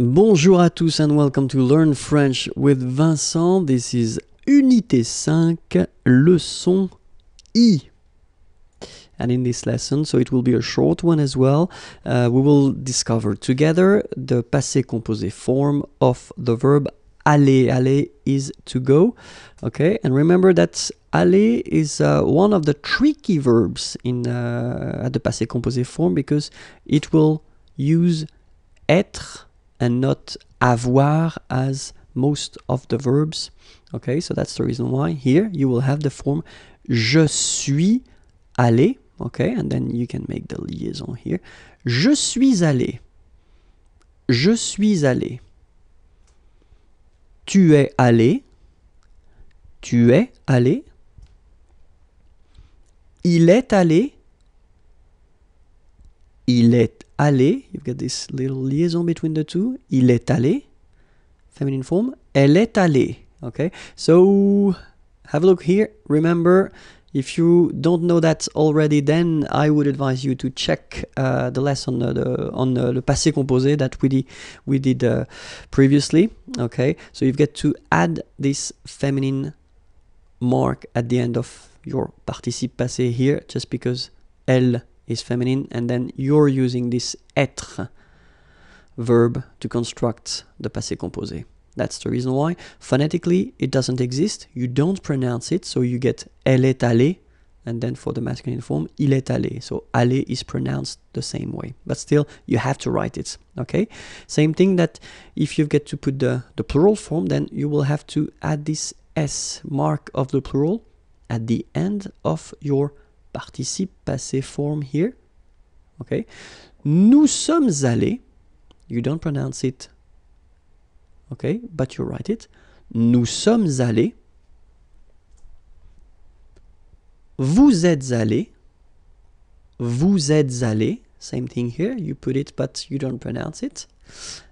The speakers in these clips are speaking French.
Bonjour à tous and welcome to Learn French with Vincent. This is Unité 5, leçon I. And in this lesson, so it will be a short one as well, uh, we will discover together the passé composé form of the verb aller. Aller is to go. Okay, and remember that aller is uh, one of the tricky verbs in uh, the passé composé form because it will use être and not avoir as most of the verbs. Okay, so that's the reason why. Here you will have the form je suis allé. Okay, and then you can make the liaison here. Je suis allé. Je suis allé. Tu es allé. Tu es allé. Il est allé. Il est aller. You've got this little liaison between the two. Il est allé. Feminine form. Elle est allée. Okay, so have a look here. Remember, if you don't know that already, then I would advise you to check uh, the lesson uh, the, on uh, le passé composé that we, di we did uh, previously. Okay, so you have got to add this feminine mark at the end of your participe passé here, just because elle is feminine, and then you're using this être verb to construct the passé composé. That's the reason why. Phonetically, it doesn't exist. You don't pronounce it, so you get elle est allée, and then for the masculine form, il est allé. So allé is pronounced the same way, but still you have to write it. Okay. Same thing that if you get to put the, the plural form, then you will have to add this s mark of the plural at the end of your participe passé form here. Okay? Nous sommes allés. You don't pronounce it. Okay? But you write it. Nous sommes allés. Vous êtes allés. Vous êtes allés. Same thing here. You put it, but you don't pronounce it.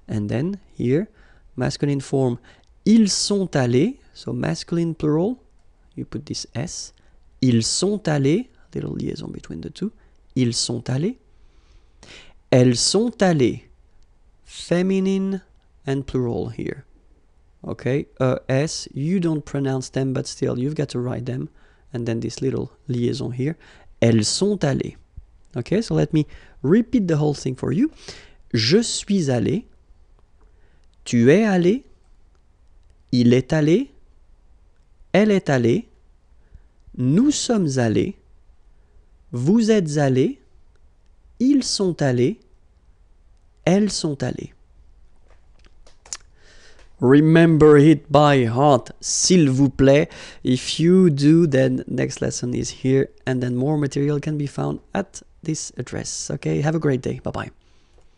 And then here, masculine form. Ils sont allés. So masculine plural. You put this S. Ils sont allés little liaison between the two, ils sont allés, elles sont allées, feminine and plural here. Okay, e, S, you don't pronounce them, but still you've got to write them. And then this little liaison here, elles sont allées. Okay, so let me repeat the whole thing for you. Je suis allé, tu es allé, il est allé, elle est allée, nous sommes allés, vous êtes allés, ils sont allés, elles sont allées. Remember it by heart, s'il vous plaît. If you do, then next lesson is here, and then more material can be found at this address. Okay, have a great day. Bye bye.